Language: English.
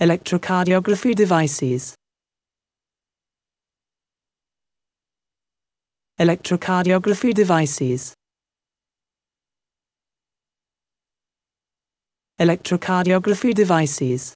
electrocardiography devices electrocardiography devices electrocardiography devices